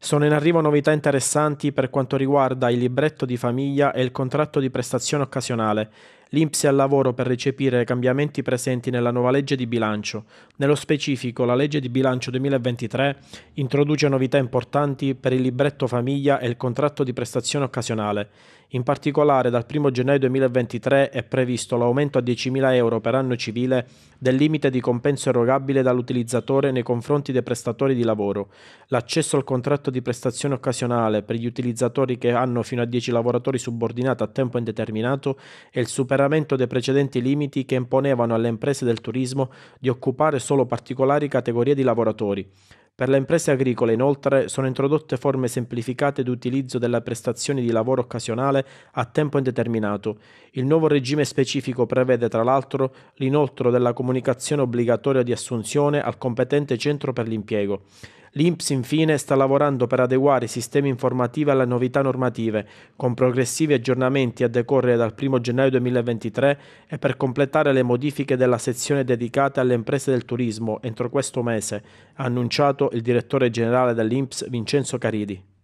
Sono in arrivo novità interessanti per quanto riguarda il libretto di famiglia e il contratto di prestazione occasionale, L'INPS è al lavoro per recepire cambiamenti presenti nella nuova legge di bilancio. Nello specifico, la legge di bilancio 2023 introduce novità importanti per il libretto famiglia e il contratto di prestazione occasionale. In particolare, dal 1 gennaio 2023 è previsto l'aumento a 10.000 euro per anno civile del limite di compenso erogabile dall'utilizzatore nei confronti dei prestatori di lavoro, l'accesso al contratto di prestazione occasionale per gli utilizzatori che hanno fino a 10 lavoratori subordinati a tempo indeterminato e il superamento superamento dei precedenti limiti che imponevano alle imprese del turismo di occupare solo particolari categorie di lavoratori. Per le imprese agricole inoltre sono introdotte forme semplificate di utilizzo della prestazione di lavoro occasionale a tempo indeterminato. Il nuovo regime specifico prevede tra l'altro l'inoltro della comunicazione obbligatoria di assunzione al competente centro per l'impiego. L'INPS infine sta lavorando per adeguare i sistemi informativi alle novità normative, con progressivi aggiornamenti a decorrere dal 1 gennaio 2023 e per completare le modifiche della sezione dedicata alle imprese del turismo entro questo mese, ha annunciato il direttore generale dell'INPS Vincenzo Caridi.